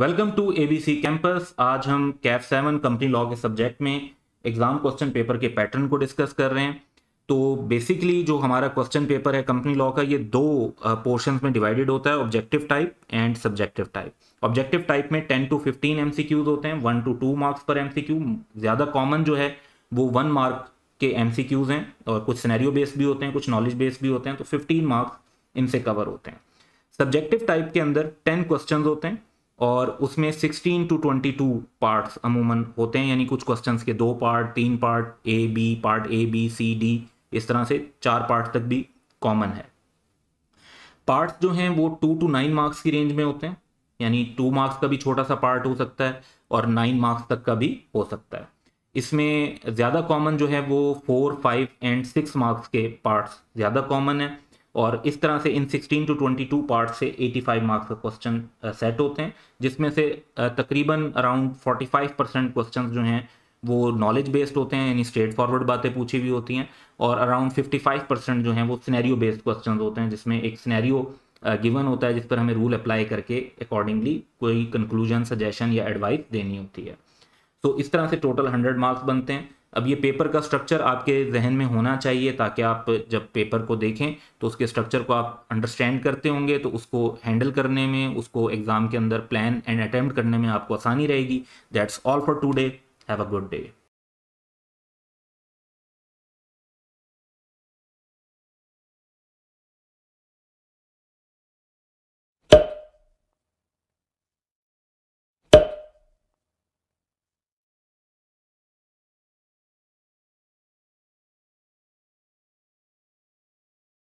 welcome to ABC campus आज हम CAF seven company law के सब्जेक्ट में एग्जाम क्वेश्चन पेपर के पैटर्न को डिस्कस कर रहे हैं तो बेसिकली जो हमारा क्वेश्चन पेपर है कंपनी लॉ का ये दो पोर्शंस में डिवाइडेड होता है objective type and subjective type objective type में टेन टू फिफ्टीन एम होते हैं वन टू टू मार्क्स पर एम ज़्यादा कॉमन जो है वो वन मार्क के एम हैं और कुछ सिनेरियो बेस्ड भी होते हैं कुछ नॉलेज बेस्ड भी होते हैं तो फिफ्टीन मार्क्स इनसे कवर होते हैं सब्जेक्टिव टाइप के अंदर टेन क्वेश्चन होते हैं और उसमें 16 टू 22 पार्ट्स अमूमन होते हैं यानी कुछ क्वेश्चंस के दो पार्ट तीन part A B part A B C D इस तरह से चार पार्ट तक भी कॉमन है पार्ट्स जो हैं वो टू टू नाइन मार्क्स की रेंज में होते हैं यानी टू मार्क्स का भी छोटा सा पार्ट हो सकता है और नाइन मार्क्स तक का भी हो सकता है इसमें ज़्यादा कॉमन जो है वो four five and six marks के पार्ट्स ज़्यादा कॉमन है और इस तरह से इन 16 टू 22 पार्ट से 85 मार्क्स का क्वेश्चन सेट uh, होते हैं जिसमें से uh, तकरीबन अराउंड 45 परसेंट क्वेश्चन जो हैं वो नॉलेज बेस्ड होते हैं यानी स्ट्रेट फॉरवर्ड बातें पूछी हुई होती हैं और अराउंड 55 परसेंट जो हैं वो सिनेरियो बेस्ड क्वेश्चन होते हैं जिसमें एक सिनेरियो गिवन uh, होता है जिस पर हमें रूल अप्लाई करके अकॉर्डिंगली कोई कंक्लूजन सजेशन या एडवाइस देनी होती है तो इस तरह से टोटल हंड्रेड मार्क्स बनते हैं अब ये पेपर का स्ट्रक्चर आपके जहन में होना चाहिए ताकि आप जब पेपर को देखें तो उसके स्ट्रक्चर को आप अंडरस्टैंड करते होंगे तो उसको हैंडल करने में उसको एग्ज़ाम के अंदर प्लान एंड अटैम्प्ट करने में आपको आसानी रहेगी that's all for today have a good day